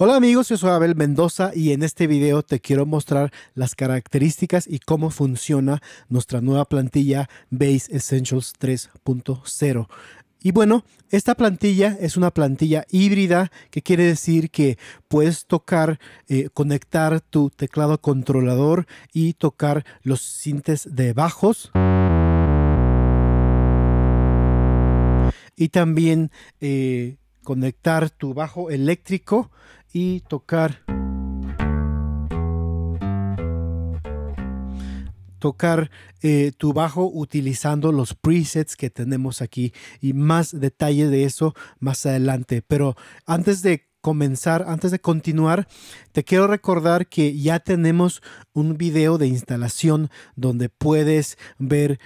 Hola amigos, yo soy Abel Mendoza y en este video te quiero mostrar las características y cómo funciona nuestra nueva plantilla Base Essentials 3.0. Y bueno, esta plantilla es una plantilla híbrida que quiere decir que puedes tocar, eh, conectar tu teclado controlador y tocar los sintes de bajos. Y también eh, conectar tu bajo eléctrico y tocar tocar eh, tu bajo utilizando los presets que tenemos aquí y más detalle de eso más adelante. Pero antes de comenzar, antes de continuar, te quiero recordar que ya tenemos un video de instalación donde puedes ver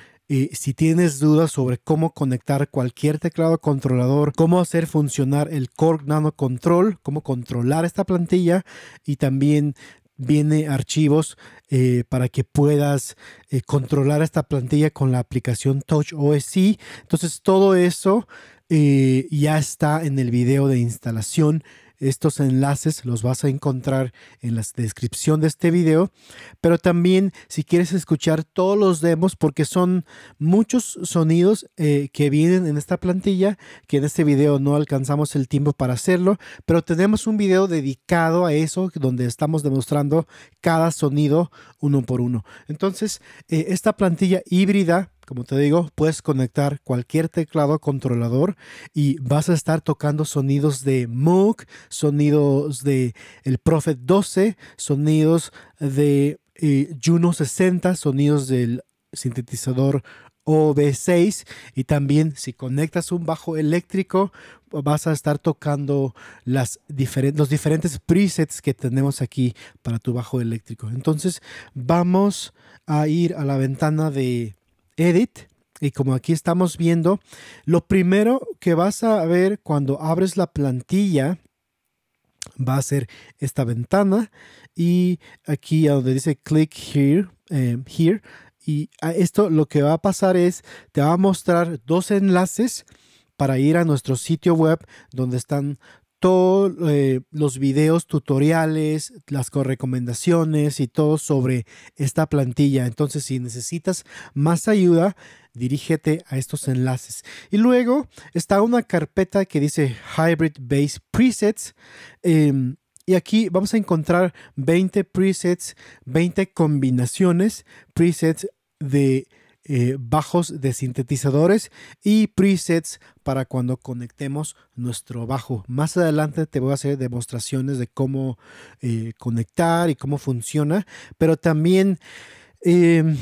si tienes dudas sobre cómo conectar cualquier teclado controlador, cómo hacer funcionar el Core Nano Control, cómo controlar esta plantilla y también viene archivos eh, para que puedas eh, controlar esta plantilla con la aplicación Touch OSI. Entonces todo eso eh, ya está en el video de instalación estos enlaces los vas a encontrar en la descripción de este video, pero también si quieres escuchar todos los demos, porque son muchos sonidos eh, que vienen en esta plantilla, que en este video no alcanzamos el tiempo para hacerlo, pero tenemos un video dedicado a eso, donde estamos demostrando cada sonido uno por uno. Entonces, eh, esta plantilla híbrida como te digo, puedes conectar cualquier teclado controlador y vas a estar tocando sonidos de Moog, sonidos de el Prophet 12, sonidos de eh, Juno 60, sonidos del sintetizador OB6 y también si conectas un bajo eléctrico vas a estar tocando los diferentes presets que tenemos aquí para tu bajo eléctrico. Entonces vamos a ir a la ventana de Edit. Y como aquí estamos viendo, lo primero que vas a ver cuando abres la plantilla va a ser esta ventana y aquí a donde dice click here, eh, here y esto lo que va a pasar es te va a mostrar dos enlaces para ir a nuestro sitio web donde están todos eh, los videos tutoriales, las recomendaciones y todo sobre esta plantilla. Entonces, si necesitas más ayuda, dirígete a estos enlaces. Y luego está una carpeta que dice Hybrid Base Presets. Em, y aquí vamos a encontrar 20 presets, 20 combinaciones, presets de eh, bajos de sintetizadores y presets para cuando conectemos nuestro bajo. Más adelante te voy a hacer demostraciones de cómo eh, conectar y cómo funciona, pero también em,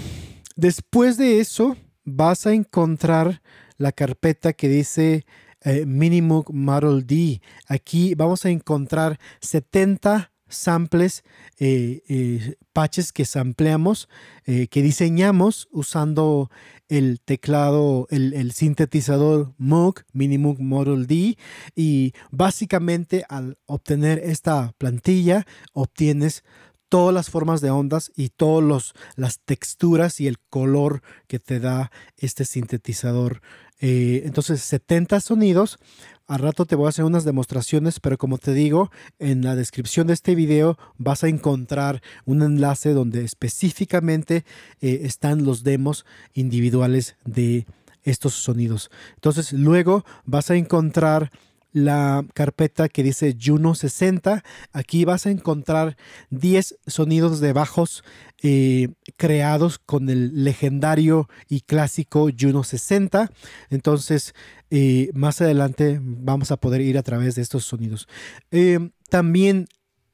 después de eso vas a encontrar la carpeta que dice eh, Minimoog Model D. Aquí vamos a encontrar 70 samples, eh, eh, patches que sampleamos, eh, que diseñamos usando el teclado, el, sintetizador Moog, Minimoog Model D. Y básicamente al obtener esta plantilla, obtienes todas las formas de ondas y todas las texturas y el color que te da este sintetizador eh, entonces, 70 sonidos. Al rato te voy a hacer unas demostraciones, pero como te digo, en la descripción de este video vas a encontrar un enlace donde específicamente eh, están los demos individuales de estos sonidos. Entonces, luego vas a encontrar la carpeta que dice Juno 60. Aquí vas a encontrar 10 sonidos de bajos eh, creados con el legendario y clásico Juno 60. Entonces, eh, más adelante vamos a poder ir a través de estos sonidos. Eh, también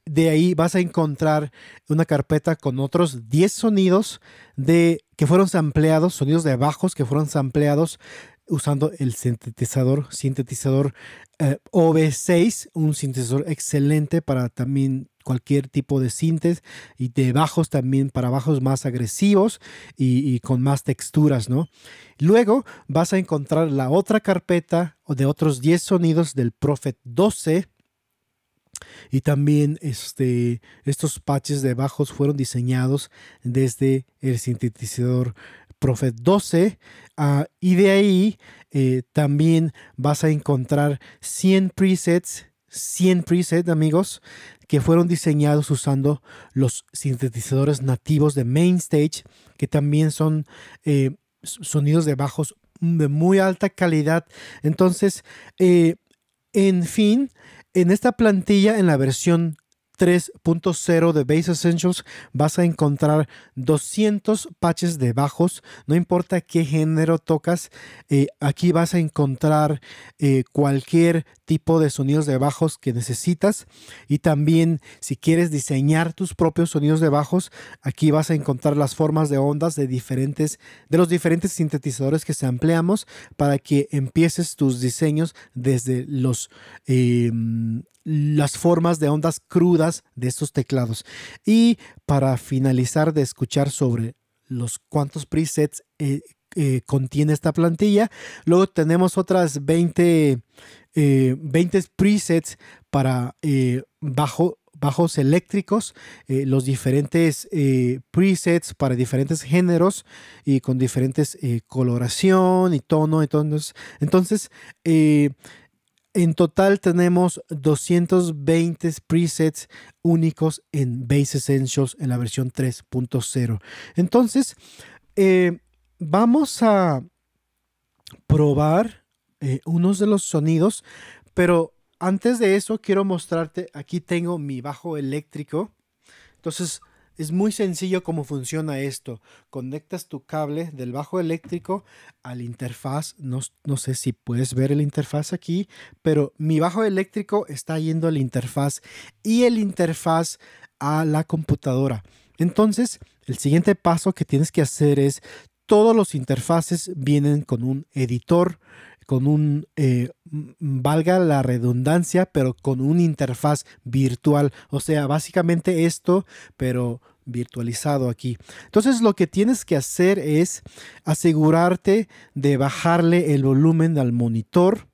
de ahí vas a encontrar una carpeta con otros 10 sonidos de, que fueron sampleados, sonidos de bajos que fueron sampleados usando el sintetizador, sintetizador eh, OB6, un sintetizador excelente para también cualquier tipo de sintes y de bajos también para bajos más agresivos y, con más texturas, ¿no? Luego vas a encontrar la otra carpeta de otros 10 sonidos del Prophet 12. Y también este, estos patches de bajos fueron diseñados desde el sintetizador Profet 12 ah, y de ahí eh, también vas a encontrar 100 presets, 100 presets amigos, que fueron diseñados usando los sintetizadores nativos de Mainstage, que también son eh, sonidos de bajos de muy alta calidad. Entonces, eh, en fin, en esta plantilla, en la versión 3.0 de Base Essentials vas a encontrar 200 patches de bajos, no importa qué género tocas, eh, aquí vas a encontrar eh, cualquier tipo de sonidos de bajos que necesitas y también si quieres diseñar tus propios sonidos de bajos, aquí vas a encontrar las formas de ondas de diferentes de los diferentes sintetizadores que se empleamos para que empieces tus diseños desde los eh, las formas de ondas crudas de estos teclados. Y para finalizar de escuchar sobre los cuantos presets eh, eh, contiene esta plantilla, luego tenemos otras 20, eh, presets para eh, bajo bajos eléctricos, los diferentes presets para diferentes géneros y con diferentes coloración y tono. Entonces, entonces en total tenemos 220 presets únicos en Base Essentials en la versión 3.0. Entonces, eh, vamos a probar eh, unos de los sonidos, pero antes de eso quiero mostrarte, aquí tengo mi bajo eléctrico. Entonces, es muy sencillo cómo funciona esto. Conectas tu cable del bajo eléctrico al interfaz. No, sé si puedes ver el interfaz aquí, pero mi bajo eléctrico está yendo al interfaz y el interfaz a la computadora. Entonces, el siguiente paso que tienes que hacer es todos los interfaces vienen con un editor, con un, eh, valga la redundancia, pero con una interfaz virtual. O sea, básicamente esto, pero virtualizado aquí. Entonces lo que tienes que hacer es asegurarte de bajarle el volumen al monitor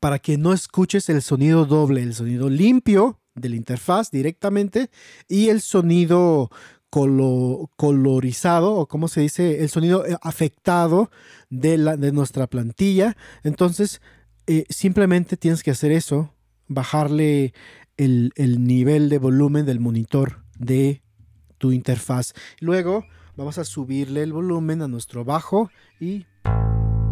para que no escuches el sonido doble, el sonido limpio de la interfaz directamente y el sonido colorizado, o como se dice, el sonido eh, afectado de, la, de nuestra plantilla. Entonces, eh, simplemente tienes que hacer eso, bajarle el, el nivel de volumen del monitor de tu interfaz. Luego vamos a subirle el volumen a nuestro bajo y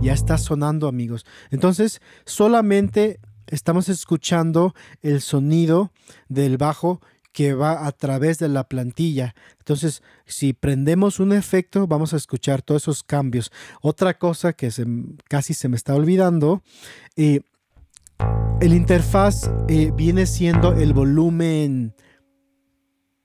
ya está sonando amigos. Entonces solamente estamos escuchando el sonido del bajo que va a través de la plantilla. Entonces, si prendemos un efecto, vamos a escuchar todos esos cambios. Otra cosa que se, casi se me está olvidando, eh, el interfaz eh, viene siendo el volumen,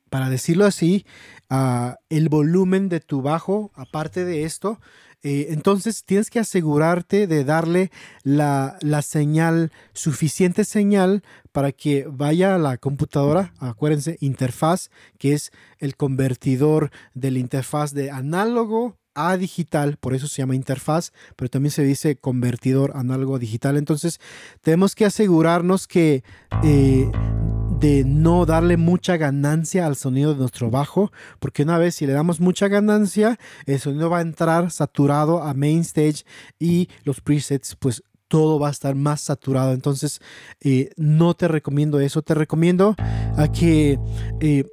para decirlo así, ah, el volumen de tu bajo, aparte de esto, eh, entonces tienes que asegurarte de darle la, señal, suficiente señal para que vaya a la computadora, acuérdense, interfaz, que es el convertidor de la interfaz de análogo a digital, por eso se llama interfaz, pero también se dice convertidor análogo a digital. Entonces tenemos que asegurarnos que... Eh, de no darle mucha ganancia al sonido de nuestro bajo, porque una vez si le damos mucha ganancia, el sonido va a entrar saturado a main stage y los presets pues todo va a estar más saturado. Entonces, eh, no te recomiendo eso. Te recomiendo a que eh,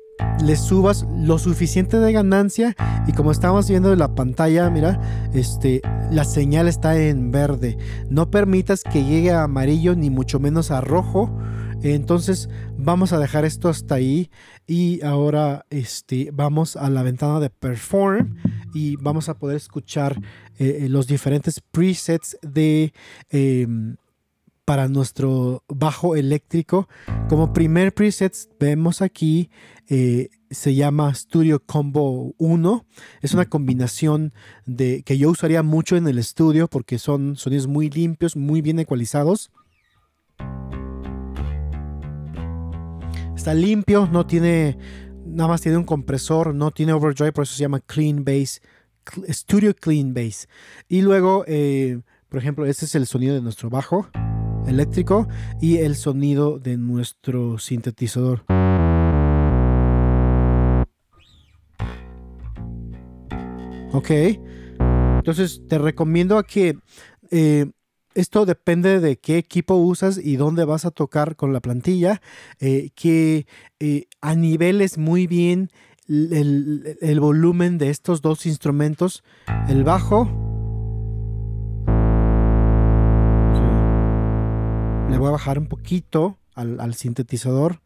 le subas lo suficiente de ganancia. Y como estamos viendo en la pantalla, mira, este, la señal está en verde. No permitas que llegue a amarillo ni mucho menos a rojo entonces vamos a dejar esto hasta ahí y ahora este, vamos a la ventana de Perform y vamos a poder escuchar eh, eh, los diferentes presets de... Em, para nuestro bajo eléctrico. Como primer preset vemos aquí, eh, se llama Studio Combo 1. Es una combinación de, que yo usaría mucho en el estudio porque son sonidos muy limpios, muy bien ecualizados. Está limpio, no tiene, nada más tiene un compresor, no tiene overdrive, por eso se llama Clean Bass, Studio Clean Bass. Y luego, eh, por ejemplo, este es el sonido de nuestro bajo eléctrico y el sonido de nuestro sintetizador. Ok. Entonces te recomiendo a que eh, esto depende de qué equipo usas y dónde vas a tocar con la plantilla, eh, que eh, a niveles muy bien el, volumen de estos dos instrumentos, el bajo. Le voy a bajar un poquito al sintetizador.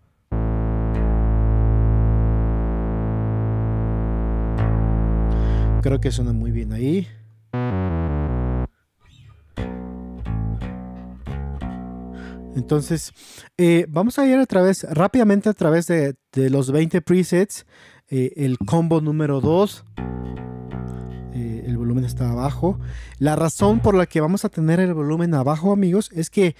Creo que suena muy bien ahí. Entonces, eh, vamos a ir a través, rápidamente a través de, los 20 presets, eh, el combo número 2. Eh, el volumen está abajo. La razón por la que vamos a tener el volumen abajo, amigos, es que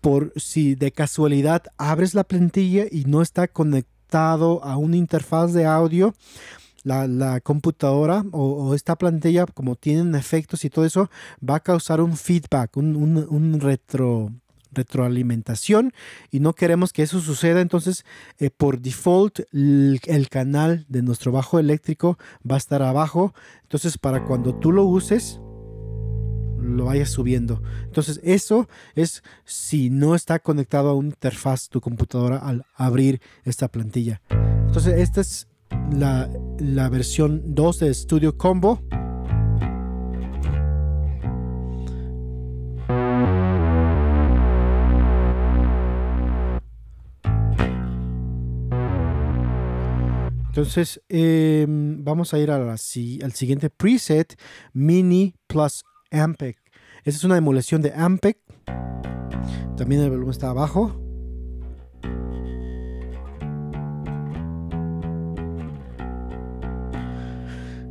por si de casualidad abres la plantilla y no está conectado a una interfaz de audio, la, computadora o, esta plantilla, como tienen efectos y todo eso, va a causar un feedback, un retro, retroalimentación y no queremos que eso suceda, entonces eh, por default el, canal de nuestro bajo eléctrico va a estar abajo, entonces para cuando tú lo uses lo vayas subiendo. Entonces eso es si no está conectado a una interfaz tu computadora al abrir esta plantilla. Entonces esta es la, la versión 2 de Studio Combo. Entonces, em, vamos a ir al siguiente preset, Mini Plus Ampeg. Esta es una emulación de Ampeg. También el volumen está abajo.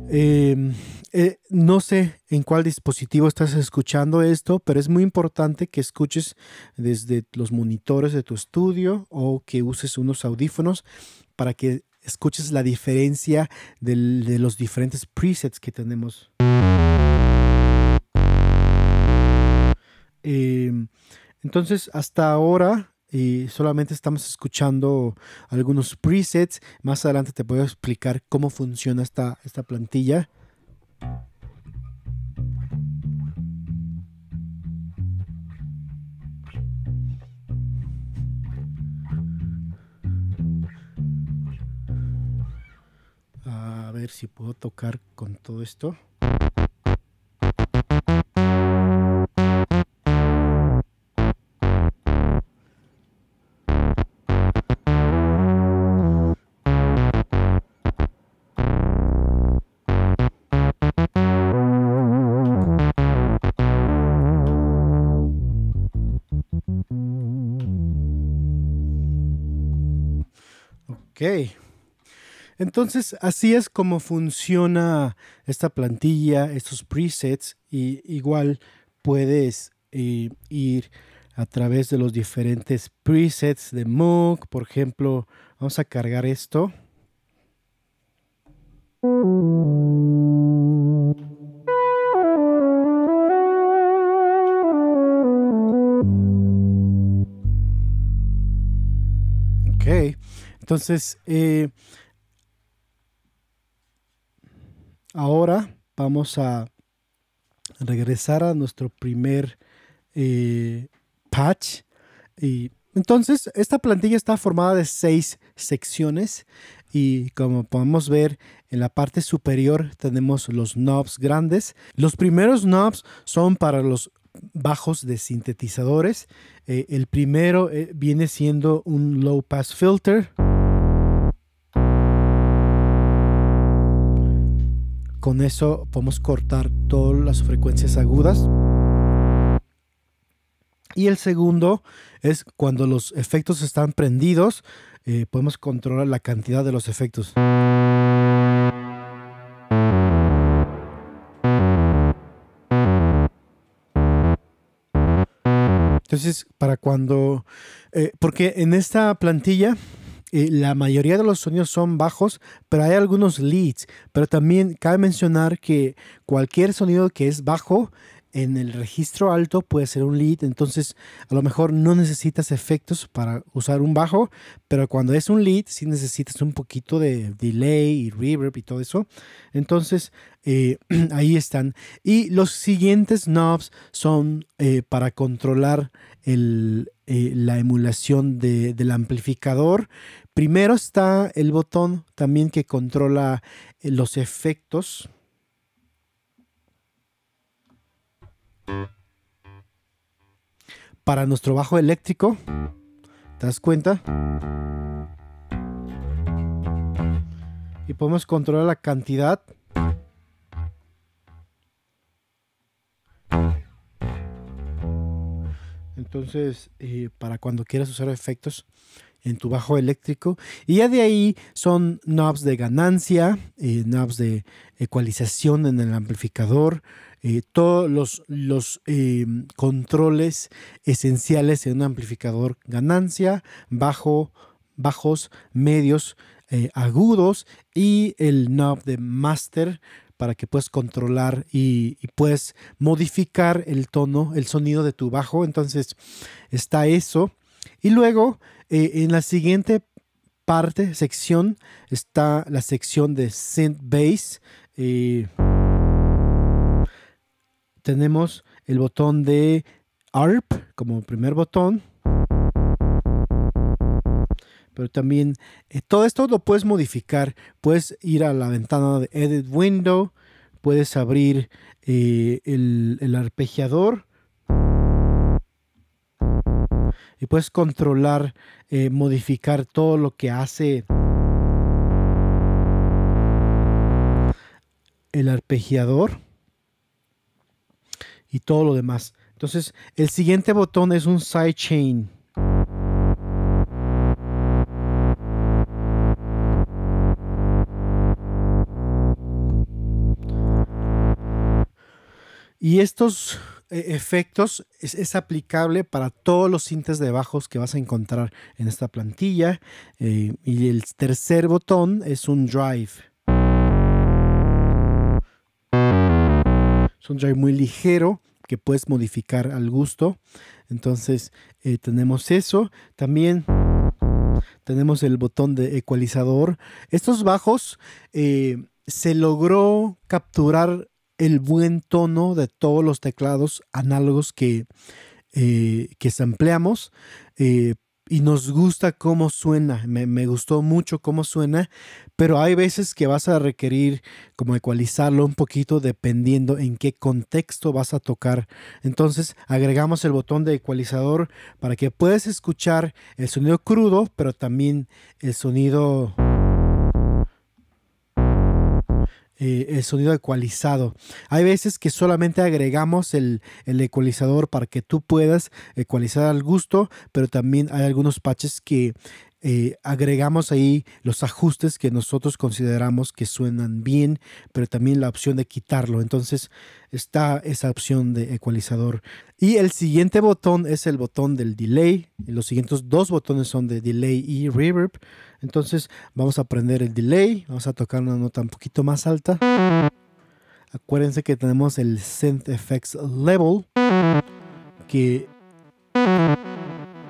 Em, eh, no sé en cuál dispositivo estás escuchando esto, pero es muy importante que escuches desde los monitores de tu estudio o que uses unos audífonos para que escuches la diferencia de los diferentes presets que tenemos. Em, entonces, hasta ahora eh, solamente estamos escuchando algunos presets. Más adelante te puedo explicar cómo funciona esta, esta plantilla. si puedo tocar con todo esto. Okay. Entonces, así es como funciona esta plantilla, estos presets, y igual puedes eh, ir a través de los diferentes presets de Moog. Por ejemplo, vamos a cargar esto. Ok, entonces eh, Ahora vamos a regresar a nuestro primer eh, patch. Y entonces, esta plantilla está formada de seis secciones y como podemos ver en la parte superior tenemos los knobs grandes. Los primeros knobs son para los bajos de sintetizadores. Eh, el primero eh, viene siendo un low pass filter. Con eso podemos cortar todas las frecuencias agudas. Y el segundo es cuando los efectos están prendidos, eh, podemos controlar la cantidad de los efectos. Entonces, para cuando... Eh, porque en esta plantilla eh, la mayoría de los sonidos son bajos, pero hay algunos leads. Pero también cabe mencionar que cualquier sonido que es bajo en el registro alto puede ser un lead, entonces a lo mejor no necesitas efectos para usar un bajo, pero cuando es un lead sí necesitas un poquito de delay y reverb y todo eso. Entonces eh, ahí están. Y los siguientes knobs son eh, para controlar el, eh, la emulación del amplificador. Primero está el botón también que controla eh, los efectos. Para nuestro bajo eléctrico, ¿te das cuenta? Y podemos controlar la cantidad Entonces, eh, para cuando quieras usar efectos en tu bajo eléctrico. Y ya de ahí son knobs de ganancia, eh, knobs de ecualización en el amplificador, eh, todos los, controles esenciales en un amplificador, ganancia, bajo, bajos, medios, agudos y el knob de master para que puedas controlar y, puedas puedes modificar el tono, el sonido de tu bajo. Entonces está eso. Y luego eh, en la siguiente parte, sección, está la sección de synth bass. Eh, tenemos el botón de ARP como primer botón pero también eh, todo esto lo puedes modificar. Puedes ir a la ventana de Edit Window, puedes abrir eh, el, arpegiador y puedes controlar, eh, modificar todo lo que hace el arpegiador y todo lo demás. Entonces, el siguiente botón es un sidechain. Y estos eh, efectos es, aplicable para todos los sintes de bajos que vas a encontrar en esta plantilla. Eh, y el tercer botón es un drive. Es un drive muy ligero que puedes modificar al gusto. Entonces eh, tenemos eso. También tenemos el botón de ecualizador. Estos bajos se logró capturar el buen tono de todos los teclados análogos que, eh, que sampleamos eh, y nos gusta cómo suena. Me, me, gustó mucho cómo suena, pero hay veces que vas a requerir como ecualizarlo un poquito dependiendo en qué contexto vas a tocar. Entonces agregamos el botón de ecualizador para que puedas escuchar el sonido crudo, pero también el sonido Eh, el sonido ecualizado. Hay veces que solamente agregamos el, el, ecualizador para que tú puedas ecualizar al gusto, pero también hay algunos patches que eh, agregamos ahí los ajustes que nosotros consideramos que suenan bien, pero también la opción de quitarlo. Entonces está esa opción de ecualizador. Y el siguiente botón es el botón del delay. Los siguientes dos botones son de delay y reverb. Entonces vamos a prender el delay. Vamos a tocar una nota un poquito más alta. Acuérdense que tenemos el send Effects Level que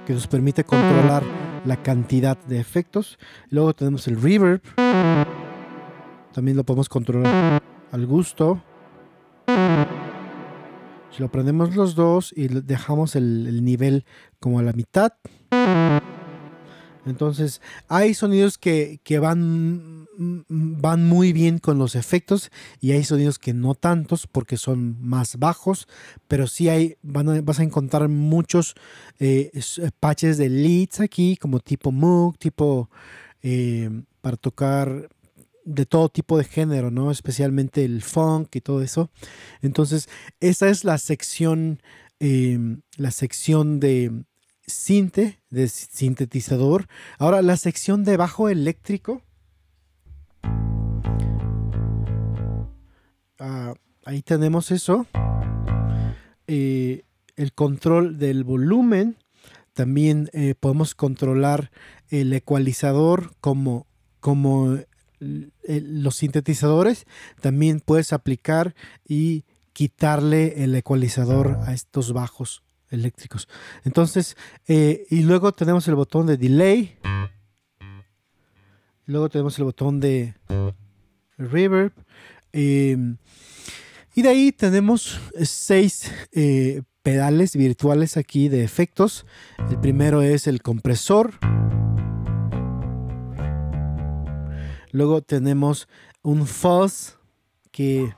nos permite controlar la cantidad de efectos. Luego tenemos el reverb. También lo podemos controlar al gusto. Si lo prendemos los dos y dejamos el, nivel como a la mitad. Entonces, hay sonidos que, van, mm, van muy bien con los efectos y hay sonidos que no tantos porque son más bajos, pero sí hay, vas a encontrar muchos eh, patches de leads aquí, como tipo Moog, tipo eh, para tocar de todo tipo de género, ¿no? Especialmente el funk y todo eso. Entonces, esa es la sección, eh, la sección de de sintetizador. Ahora la sección de bajo eléctrico. Ah, ahí tenemos eso. Eh, el control del volumen. También eh, podemos controlar el ecualizador como, como eh, los sintetizadores. También puedes aplicar y quitarle el ecualizador a estos bajos eléctricos. Entonces, eh, y luego tenemos el botón de delay. Luego tenemos el botón de reverb. Em, y de ahí tenemos seis eh, pedales virtuales aquí de efectos. El primero es el compresor. Luego tenemos un fuzz que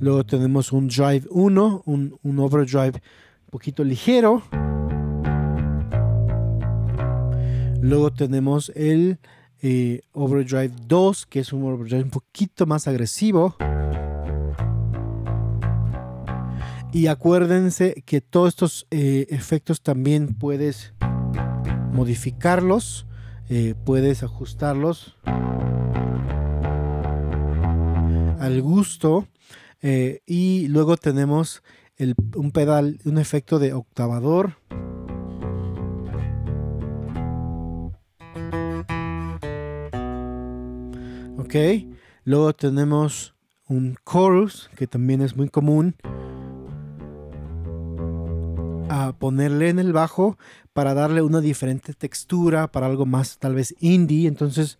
Luego tenemos un Drive 1, un, overdrive un poquito ligero. Luego tenemos el eh, Overdrive 2, que es un overdrive un poquito más agresivo. Y acuérdense que todos estos eh, efectos también puedes modificarlos, eh, puedes ajustarlos al gusto eh, y luego tenemos un pedal, un efecto de octavador. Ok, luego tenemos un chorus que también es muy común a ponerle en el bajo para darle una diferente textura para algo más tal vez indie. Entonces,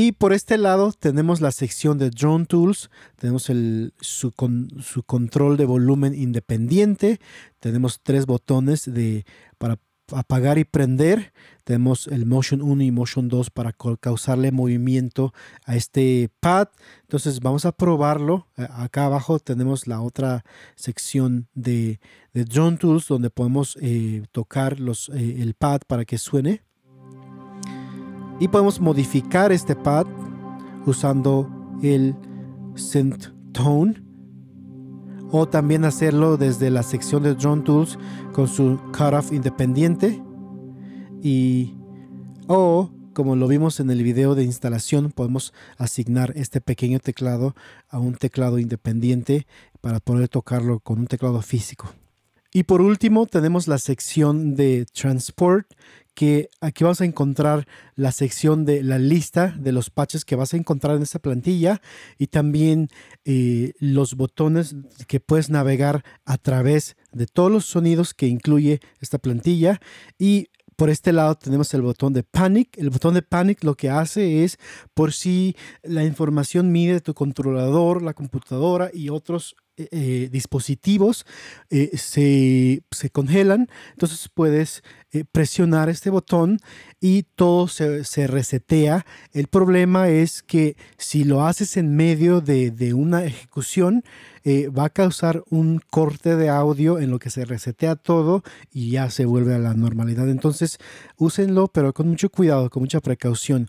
Y por este lado tenemos la sección de Drone Tools, tenemos el, su, con, su, control de volumen independiente, tenemos tres botones de, para apagar y prender, tenemos el Motion 1 y Motion 2 para causarle movimiento a este pad. Entonces vamos a probarlo. Acá abajo tenemos la otra sección de, de Drone Tools donde podemos eh, tocar los, eh, el pad para que suene. Y podemos modificar este pad usando el synth tone o también hacerlo desde la sección de Drone Tools con su cutoff independiente y o como lo vimos en el video de instalación podemos asignar este pequeño teclado a un teclado independiente para poder tocarlo con un teclado físico. Y por último tenemos la sección de Transport que aquí vas a encontrar la sección de la lista de los patches que vas a encontrar en esta plantilla y también eh, los botones que puedes navegar a través de todos los sonidos que incluye esta plantilla y por este lado tenemos el botón de Panic. El botón de Panic lo que hace es por si la información mide tu controlador, la computadora y otros eh, eh, dispositivos eh, se, congelan, entonces puedes presionar este botón y todo se, resetea. El problema es que si lo haces en medio de, de una ejecución, eh, va a causar un corte de audio en lo que se resetea todo y ya se vuelve a la normalidad. Entonces, úsenlo, pero con mucho cuidado, con mucha precaución.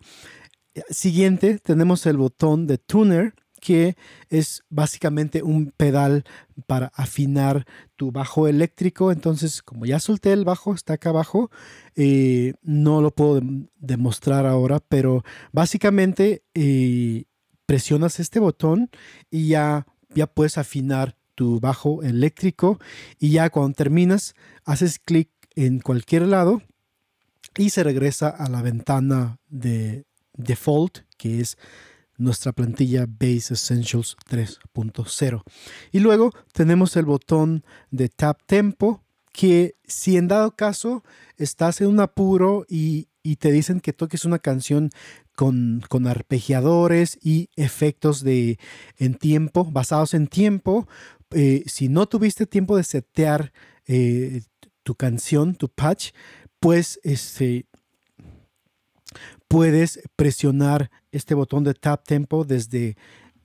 Eh, siguiente, tenemos el botón de tuner que es básicamente un pedal para afinar tu bajo eléctrico. Entonces, como ya solté el bajo, está acá abajo, eh, no lo puedo demostrar ahora, pero básicamente presionas este botón y ya ya puedes afinar tu bajo eléctrico y ya cuando terminas haces clic en cualquier lado y se regresa a la ventana de default que es nuestra plantilla Base Essentials 3.0. Y luego tenemos el botón de Tap Tempo, que si en dado caso estás en un apuro y, y, te dicen que toques una canción con, arpegiadores y efectos de, en tiempo, basados en tiempo. Eh, si no tuviste tiempo de setear eh, tu canción, tu patch, pues este, puedes presionar este botón de Tap Tempo desde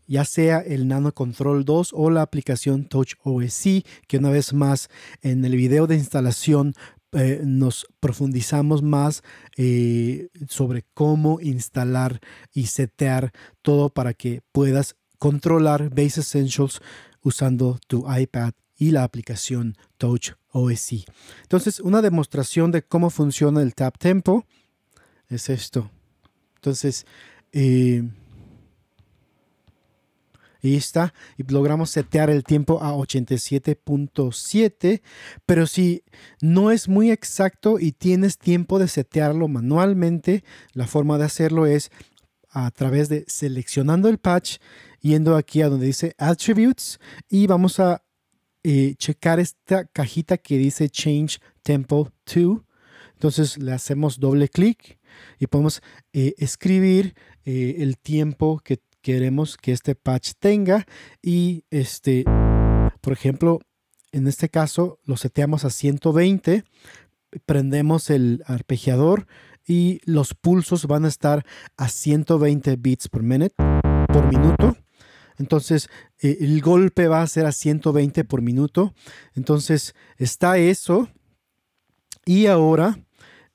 ya sea el Nano Control 2 o la aplicación Touch OSC, que una vez más en el video de instalación eh, nos profundizamos más eh, sobre cómo instalar y setear todo para que puedas controlar Base Essentials usando tu iPad y la aplicación Touch OSI. E. Entonces, una demostración de cómo funciona el Tap Tempo es esto. Entonces, eh, Ahí está. Y logramos setear el tiempo a 87.7. Pero si no es muy exacto y tienes tiempo de setearlo manualmente, la forma de hacerlo es a través de seleccionando el patch, yendo aquí a donde dice Attributes y vamos a eh, checar esta cajita que dice Change Tempo to. Entonces le hacemos doble clic y podemos eh, escribir eh, el tiempo que queremos que este patch tenga y este, por ejemplo, en este caso lo seteamos a 120, prendemos el arpegiador y los pulsos van a estar a 120 bits por, minute, por minuto. Entonces, eh, el golpe va a ser a 120 por minuto. Entonces, está eso. Y ahora,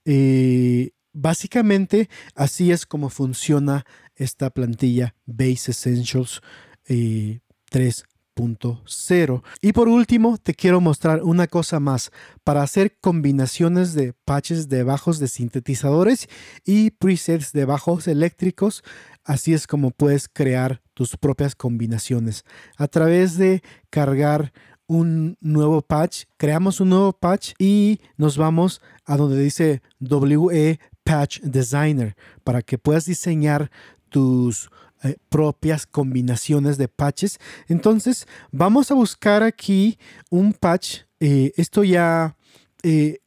eh, básicamente, así es como funciona esta plantilla Base Essentials 3.0. Eh, y por último, te quiero mostrar una cosa más para hacer combinaciones de patches de bajos de sintetizadores y presets de bajos eléctricos. Así es como puedes crear tus propias combinaciones a través de cargar un nuevo patch, creamos un nuevo patch y nos vamos a donde dice WE Patch Designer para que puedas diseñar tus eh, propias combinaciones de patches. Entonces, vamos a buscar aquí un patch. Eh, esto ya, eh,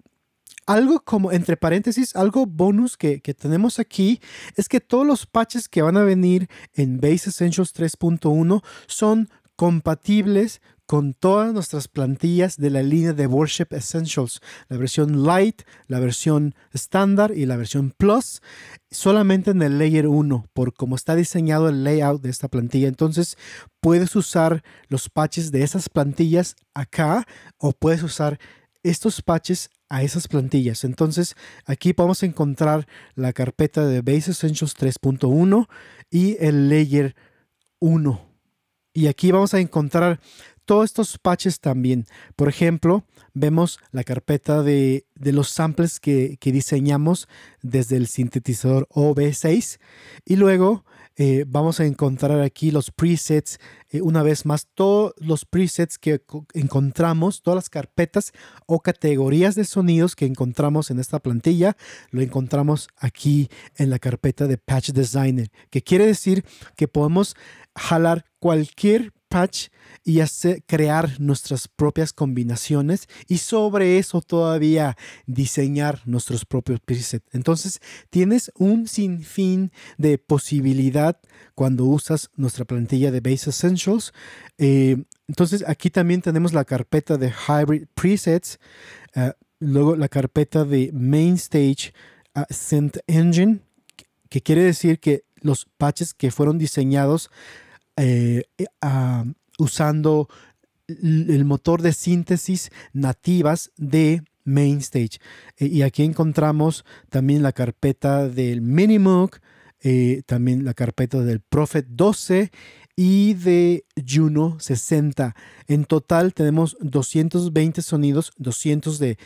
algo como, entre paréntesis, algo bonus que, que, tenemos aquí es que todos los patches que van a venir en Base Essentials 3.1 son compatibles con todas nuestras plantillas de la línea de Worship Essentials, la versión Light, la versión estándar y la versión Plus, solamente en el Layer 1, por cómo está diseñado el layout de esta plantilla. Entonces, puedes usar los patches de esas plantillas acá o puedes usar estos patches a esas plantillas. Entonces aquí vamos a encontrar la carpeta de Base Essentials 3.1 y el layer 1. Y aquí vamos a encontrar todos estos patches también. Por ejemplo, vemos la carpeta de, los samples que, diseñamos desde el sintetizador OB6 y luego eh, vamos a encontrar aquí los presets. Eh, una vez más, todos los presets que encontramos, todas las carpetas o categorías de sonidos que encontramos en esta plantilla, lo encontramos aquí en la carpeta de Patch Designer, que quiere decir que podemos jalar cualquier patch y hacer, crear nuestras propias combinaciones y sobre eso todavía diseñar nuestros propios presets. Entonces tienes un sinfín de posibilidad cuando usas nuestra plantilla de Base Essentials. Eh, entonces aquí también tenemos la carpeta de Hybrid Presets, eh, luego la carpeta de Main Stage ah, Engine, que quiere decir que los patches que fueron diseñados eh, eh, ah, usando el motor de síntesis nativas de Mainstage. Eh, y aquí encontramos también la carpeta del Minimoog, también la carpeta del Prophet 12 y de Juno 60. En total tenemos 220 sonidos, 200 de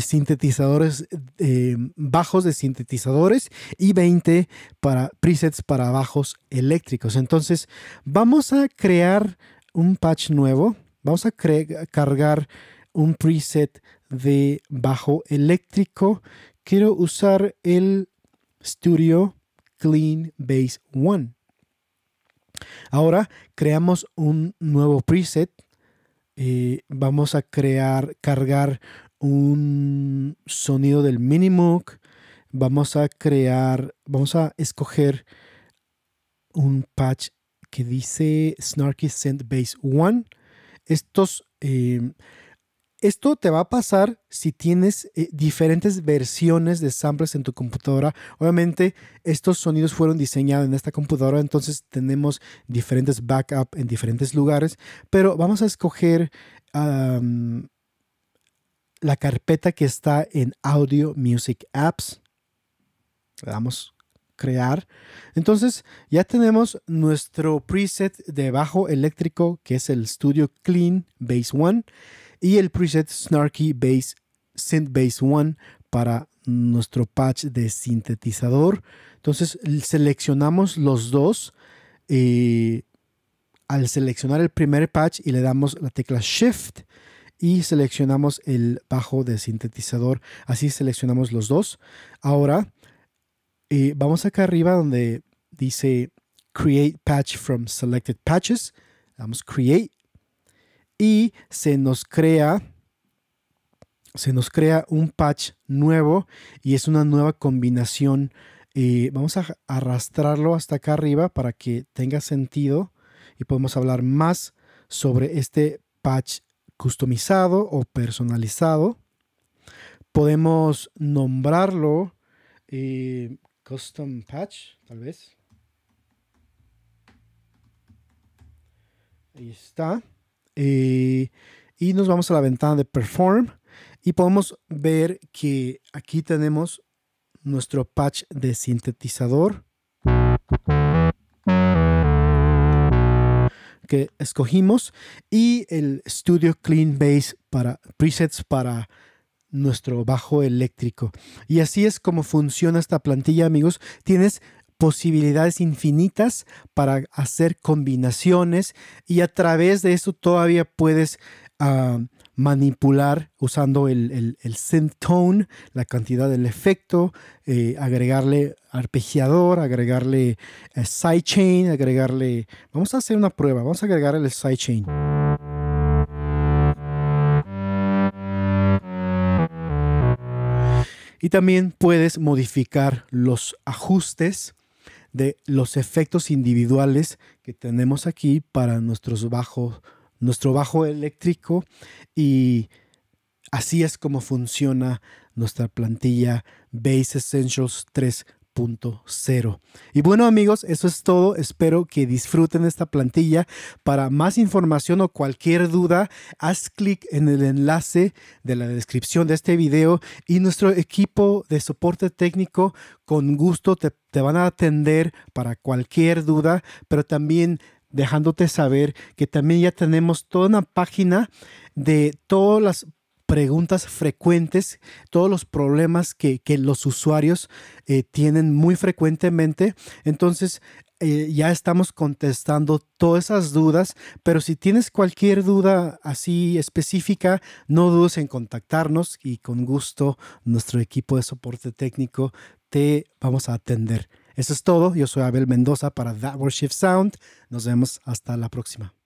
sintetizadores eh, bajos de sintetizadores y 20 para presets para bajos eléctricos. Entonces vamos a crear un patch nuevo. Vamos a cargar un preset de bajo eléctrico. Quiero usar el Studio Clean Base one Ahora creamos un nuevo preset. Eh, vamos a crear, cargar un sonido del Minimoog. Vamos a crear, vamos a escoger un patch que dice Snarky Send Base 1. Estos, em, esto te va a pasar si tienes eh, diferentes versiones de samples en tu computadora. Obviamente, estos sonidos fueron diseñados en esta computadora, entonces tenemos diferentes backups en diferentes lugares, pero vamos a escoger la carpeta que está en Audio Music Apps. Le damos crear. Entonces ya tenemos nuestro preset de bajo eléctrico que es el Studio Clean Base 1 y el preset Snarky Base Synth Base 1 para nuestro patch de sintetizador. Entonces seleccionamos los dos. Eh, al seleccionar el primer patch y le damos la tecla Shift, y seleccionamos el bajo de sintetizador. Así seleccionamos los dos. Ahora eh, vamos acá arriba donde dice Create Patch from Selected Patches. Damos Create y se nos crea se nos crea un patch nuevo y es una nueva combinación. Eh, vamos a arrastrarlo hasta acá arriba para que tenga sentido y podemos hablar más sobre este patch customizado o personalizado. Podemos nombrarlo eh, custom patch, tal vez. Ahí está. Eh, y nos vamos a la ventana de perform y podemos ver que aquí tenemos nuestro patch de sintetizador que escogimos y el Studio Clean base para presets para nuestro bajo eléctrico. Y así es como funciona esta plantilla, amigos. Tienes posibilidades infinitas para hacer combinaciones y a través de eso todavía puedes ah, manipular usando el, el, tone, la cantidad del efecto, eh, agregarle arpegiador, agregarle eh, sidechain, agregarle... Vamos a hacer una prueba, vamos a agregar el sidechain. Y también puedes modificar los ajustes de los efectos individuales que tenemos aquí para nuestros bajos nuestro bajo eléctrico y así es como funciona nuestra plantilla Base Essentials 3.0. Y bueno amigos, eso es todo. Espero que disfruten esta plantilla. Para más información o cualquier duda, haz clic en el enlace de la descripción de este video y nuestro equipo de soporte técnico con gusto te van a atender para cualquier duda, pero también dejándote saber que también ya tenemos toda una página de todas las preguntas frecuentes, todos los problemas que, los usuarios eh, tienen muy frecuentemente. Entonces, eh, ya estamos contestando todas esas dudas, pero si tienes cualquier duda así específica, no dudes en contactarnos y con gusto nuestro equipo de soporte técnico te vamos a atender. Eso es todo. Yo soy Abel Mendoza para That Worship Sound. Nos vemos hasta la próxima.